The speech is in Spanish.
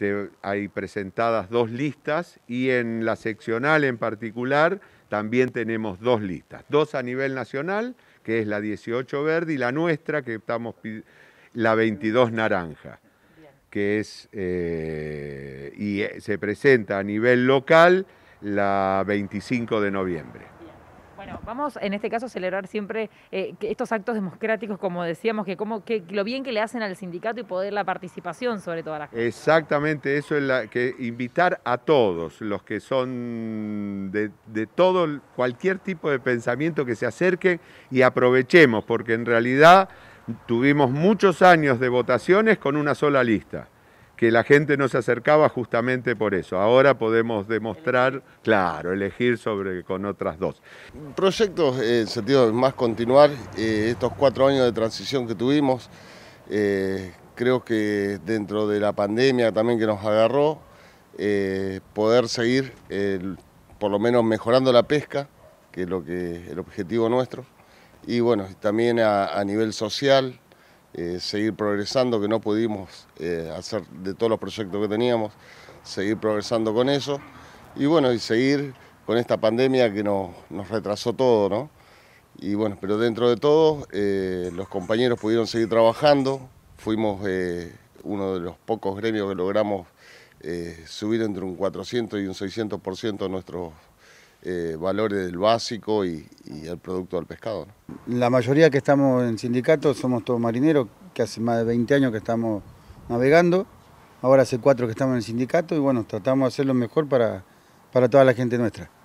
Este, hay presentadas dos listas y en la seccional en particular también tenemos dos listas, dos a nivel nacional, que es la 18 verde y la nuestra, que estamos la 22 naranja, que es, eh, y eh, se presenta a nivel local la 25 de noviembre. Bueno, vamos en este caso a celebrar siempre eh, estos actos democráticos, como decíamos, que, como, que lo bien que le hacen al sindicato y poder la participación sobre todas las cosas. Exactamente, eso es la que invitar a todos, los que son de, de todo, cualquier tipo de pensamiento que se acerquen y aprovechemos, porque en realidad tuvimos muchos años de votaciones con una sola lista que la gente no se acercaba justamente por eso. Ahora podemos demostrar, claro, elegir sobre con otras dos. Proyectos, eh, en sentido de más continuar, eh, estos cuatro años de transición que tuvimos, eh, creo que dentro de la pandemia también que nos agarró, poder seguir por lo menos mejorando la pesca, que es lo que el objetivo nuestro, y bueno, también a nivel social, eh, seguir progresando, que no pudimos eh, hacer de todos los proyectos que teníamos, seguir progresando con eso y bueno, y seguir con esta pandemia que nos, nos retrasó todo, ¿no? Y bueno, pero dentro de todo, eh, los compañeros pudieron seguir trabajando, fuimos uno de los pocos gremios que logramos subir entre un 400 y un 600% nuestros valores del básico y, y el producto del pescado. La mayoría que estamos en sindicato somos todos marineros, que hace más de 20 años que estamos navegando, ahora hace cuatro que estamos en el sindicato y bueno, tratamos de hacer lo mejor para toda la gente nuestra.